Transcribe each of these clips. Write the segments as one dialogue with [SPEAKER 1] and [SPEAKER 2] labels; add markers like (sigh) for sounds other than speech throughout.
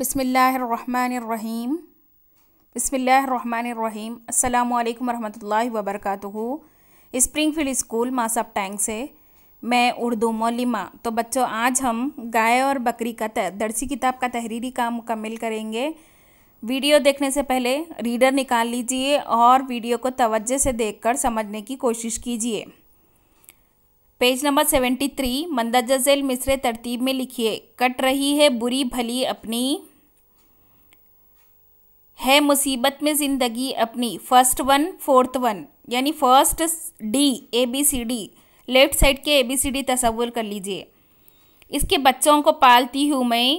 [SPEAKER 1] बसमीम बसमीम अल्लाम वरहमल वबरक स्प्रिंगफील्ड स्कूल मासप टैंक से मैं उर्दू मौलिमा तो बच्चों आज हम गाय और बकरी का दरसी किताब का तहरीरी काम मुकम्मिल करेंगे वीडियो देखने से पहले रीडर निकाल लीजिए और वीडियो को तवज्जे से देखकर समझने की कोशिश कीजिए पेज नंबर सेवेंटी थ्री मंदा मिसरे तरतीब में लिखिए कट रही है बुरी भली अपनी है मुसीबत में ज़िंदगी अपनी फर्स्ट वन फोर्थ वन यानी first D A B C D left side के ए बी सी डी तस्वुर कर लीजिए इसके बच्चों को पालती हूँ मैं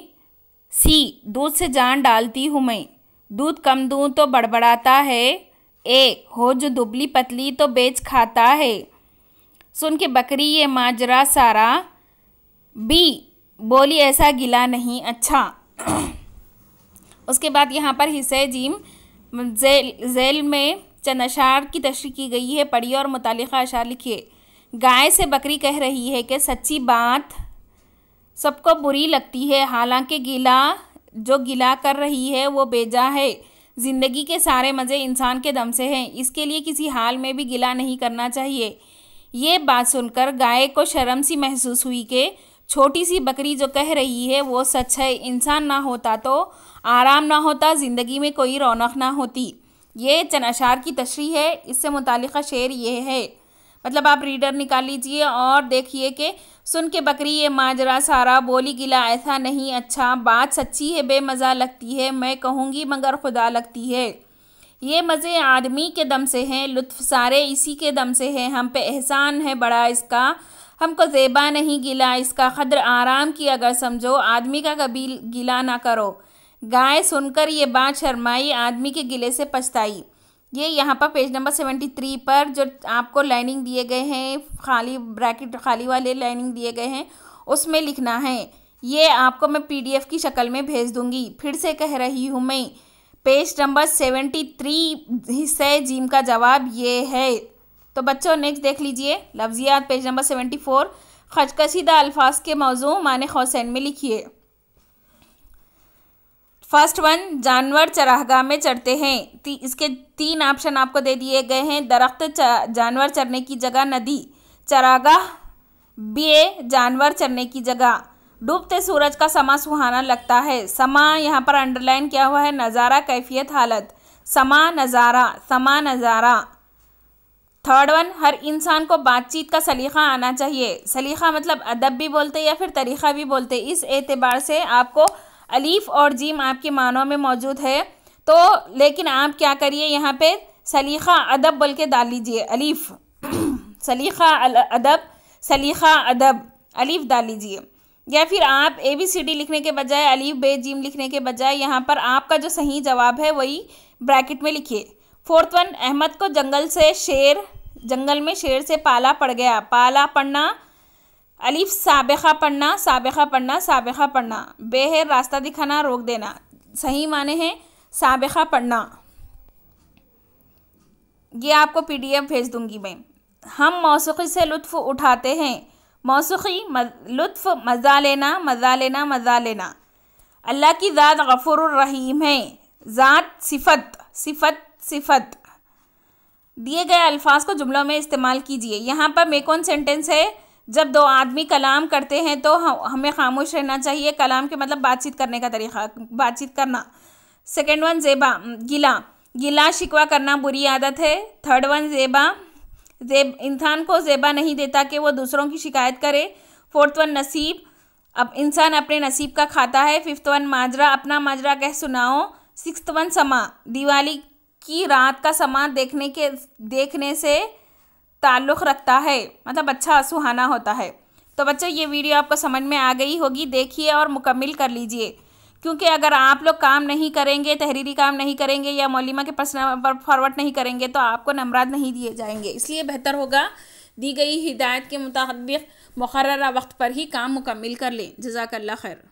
[SPEAKER 1] सी दूध से जान डालती हूँ मैं दूध कम दूँ तो बड़बड़ाता है ए हो जो दुबली पतली तो बेच खाता है सुन के बकरी ये माजरा सारा बी बोली ऐसा गिला नहीं अच्छा उसके बाद यहाँ पर हिस्से जीम जेल में चंद अशार की तशरी की गई है पढ़िए और मुतल अशार लिखिए गाय से बकरी कह रही है कि सच्ची बात सबको बुरी लगती है हालांकि गिला जो गिला कर रही है वो बेजा है ज़िंदगी के सारे मज़े इंसान के दम से हैं इसके लिए किसी हाल में भी गिला नहीं करना चाहिए ये बात सुनकर गाय को शर्म सी महसूस हुई कि छोटी सी बकरी जो कह रही है वो सच है इंसान ना होता तो आराम ना होता ज़िंदगी में कोई रौनक ना होती ये चनाशार की तशरी है इससे मुतल शेर ये है मतलब आप रीडर निकाल लीजिए और देखिए कि सुन के बकरी ये माजरा सारा बोली गिला ऐसा नहीं अच्छा बात सच्ची है बेमज़ा लगती है मैं कहूँगी मगर खुदा लगती है ये मज़े आदमी के दम से हैं लुत्फ़ सारे इसी के दम से हैं हम पे एहसान है बड़ा इसका हमको जेबा नहीं गिला इसका कदर आराम की अगर समझो आदमी का कभी गिला ना करो गाय सुनकर ये बात शर्माई आदमी के गिले से पछताई ये यहाँ पर पेज नंबर सेवेंटी थ्री पर जो आपको लाइनिंग दिए गए हैं खाली ब्रैकेट खाली वाले लाइनिंग दिए गए हैं उसमें लिखना है ये आपको मैं पीडीएफ की शक्ल में भेज दूंगी फिर से कह रही हूँ मैं पेज नंबर सेवेंटी थ्री हिस्से जीम का जवाब ये है तो बच्चों नेक्स्ट देख लीजिए लफ्जियात पेज नंबर सेवेंटी फोर खचकशीदा अल्फाज के मौजू मान हौसैन में लिखिए फर्स्ट वन जानवर चराहगाह में चढ़ते हैं ती, इसके तीन ऑप्शन आपको दे दिए गए हैं दरख्त जानवर चरने की जगह नदी चरागाह बे जानवर चरने की जगह डूबते सूरज का समा सुहाना लगता है समा यहाँ पर अंडरलाइन क्या हुआ है नज़ारा कैफियत हालत समा नज़ारा समा नज़ारा थर्ड वन हर इंसान को बातचीत का सलीका आना चाहिए सलीका मतलब अदब भी बोलते या फिर तरीक़ा भी बोलते इस एतबार से आपको अलीफ और जीम आपके मानों में मौजूद है तो लेकिन आप क्या करिए यहाँ पे सलीका अदब बोल के डाल लीजिए अलीफ (clears throat) सलीका अदब सलीका अदब अलीफ डाल लीजिए या फिर आप ए बी सी डी लिखने के बजाय अलीफ बे जीम लिखने के बजाय यहाँ पर आपका जो सही जवाब है वही ब्रैकेट में लिखिए फोर्थ वन अहमद को जंगल से शेर जंगल में शेर से पाला पड़ गया पाला पढ़ना अलिफ साबिखा पढ़ना सबका पढ़ना सबका पढ़ना बेहर रास्ता दिखाना रोक देना सही माने हैं सबका पढ़ना ये आपको पीडीएफ भेज दूंगी मैं हम मौसी से लुत्फ़ उठाते हैं मौसी मद, लुत्फ़ मज़ा लेना मज़ा लेना मज़ा लेना अल्लाह की ज़ात गफ़ुर रहीम है ज़ात सिफत सिफत सिफत दिए गए अल्फाज को जुमलों में इस्तेमाल कीजिए यहाँ पर मेकोन सेंटेंस है जब दो आदमी कलाम करते हैं तो हमें खामोश रहना चाहिए कलाम के मतलब बातचीत करने का तरीका बातचीत करना सेकेंड वन जेबा गिला गिला शिकवा करना बुरी आदत है थर्ड वन जेबा जेब इंसान को जेबा नहीं देता कि वो दूसरों की शिकायत करे फोर्थ वन नसीब अब इंसान अपने नसीब का खाता है फिफ्थ वन माजरा अपना माजरा कह सुनाओ सिक्स्थ वन समा दिवाली कि रात का समान देखने के देखने से ताल्लुक़ रखता है मतलब अच्छा सुहाना होता है तो बच्चों ये वीडियो आपको समझ में आ गई होगी देखिए और मुकम्मल कर लीजिए क्योंकि अगर आप लोग काम नहीं करेंगे तहरीरी काम नहीं करेंगे या मौलिमा के प्रश्न पर फॉरवर्ड नहीं करेंगे तो आपको नमराज नहीं दिए जाएंगे इसलिए बेहतर होगा दी गई हिदायत के मुताबिक मुकर वक्त पर ही काम मुकम्मल कर लें जजाकल्ला खैर